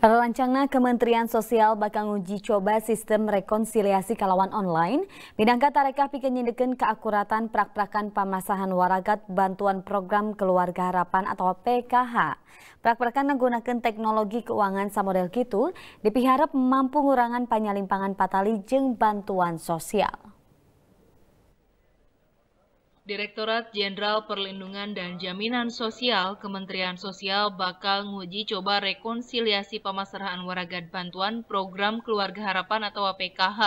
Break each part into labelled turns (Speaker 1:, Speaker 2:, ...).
Speaker 1: Rancangna Kementerian Sosial bakal uji coba sistem rekonsiliasi kalawan online. Minangka tarekah pikenyedekan keakuratan prak-prakan pamasahan waragat bantuan program keluarga harapan atau PKH. Prak-prakan menggunakan teknologi keuangan samodel gitu dipiharap mampu ngurangan panyalimpangan patali jeng bantuan sosial.
Speaker 2: Direktorat Jenderal Perlindungan dan Jaminan Sosial Kementerian Sosial bakal nguji coba rekonsiliasi pemasrahan warga bantuan program Keluarga Harapan atau APKH.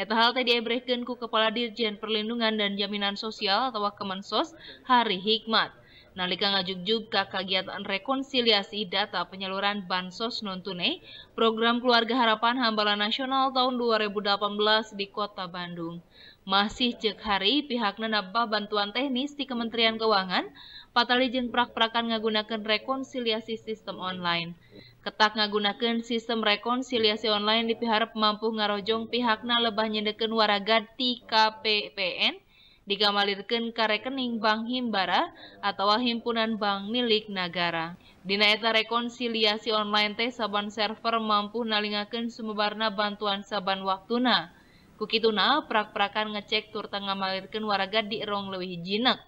Speaker 2: Eta hal tadi Ebrekenku Kepala Dirjen Perlindungan dan Jaminan Sosial atau Kemensos Hari Hikmat. Nalika ngajuk-juk kegiatan rekonsiliasi data penyaluran bansos non tunai, program Keluarga Harapan Hambalan Nasional tahun 2018 di Kota Bandung. Masih cek hari pihak nenabah bantuan teknis di Kementerian Keuangan, patali jeng prak-prakan ngagunakan rekonsiliasi sistem online. Ketak ngagunakan sistem rekonsiliasi online dipiharap mampu ngarojong pihakna lebah nyendeken waragat ti KPPN digamalirkan ke rekening Bank Himbara atau himpunan bank milik negara. Dina eta rekonsiliasi online teh saban server mampu nalingakeun sumebarna bantuan saban waktuna. Kukituna prak-prakan ngecek tur tengah malirkan warga di erong lebih jinak.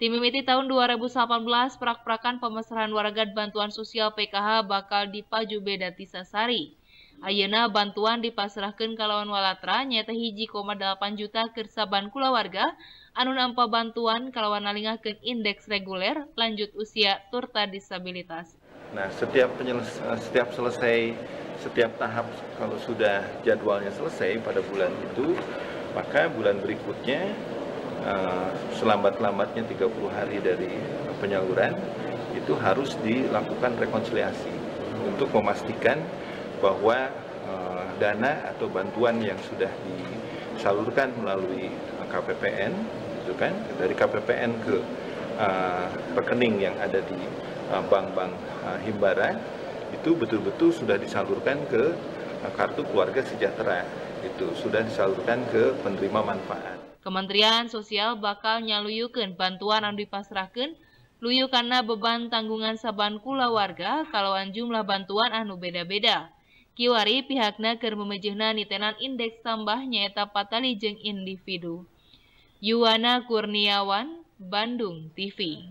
Speaker 2: Tim mimiti tahun 2018 prak-prakan pemesrahan warga bantuan sosial PKH bakal dipaju beda tisasari ayana bantuan dipasrahkan kalawan walatra nyata hiji koma delapan juta kersaban kula warga, anun ampa bantuan kalawan ke indeks reguler lanjut usia turta disabilitas.
Speaker 3: Nah, setiap eh, setiap selesai setiap tahap kalau sudah jadwalnya selesai pada bulan itu, maka bulan berikutnya eh, selambat-lambatnya 30 hari dari penyaluran itu harus dilakukan rekonsiliasi untuk memastikan bahwa eh, dana atau bantuan yang sudah disalurkan melalui eh, KPPN gitu kan dari KPPN ke uh, rekening yang ada di bank-bank Himbara itu betul-betul sudah disalurkan ke kartu keluarga sejahtera itu sudah disalurkan ke penerima manfaat.
Speaker 2: Kementerian Sosial bakal nyaluyukan bantuan yang dipasrahkan, luyu karena beban tanggungan saban kula warga kalau jumlah bantuan anu beda-beda. Kiwari pihakna keur memejehna nitenan indeks tambah nyaeta patali jeng individu. Yuwana Kurniawan, Bandung TV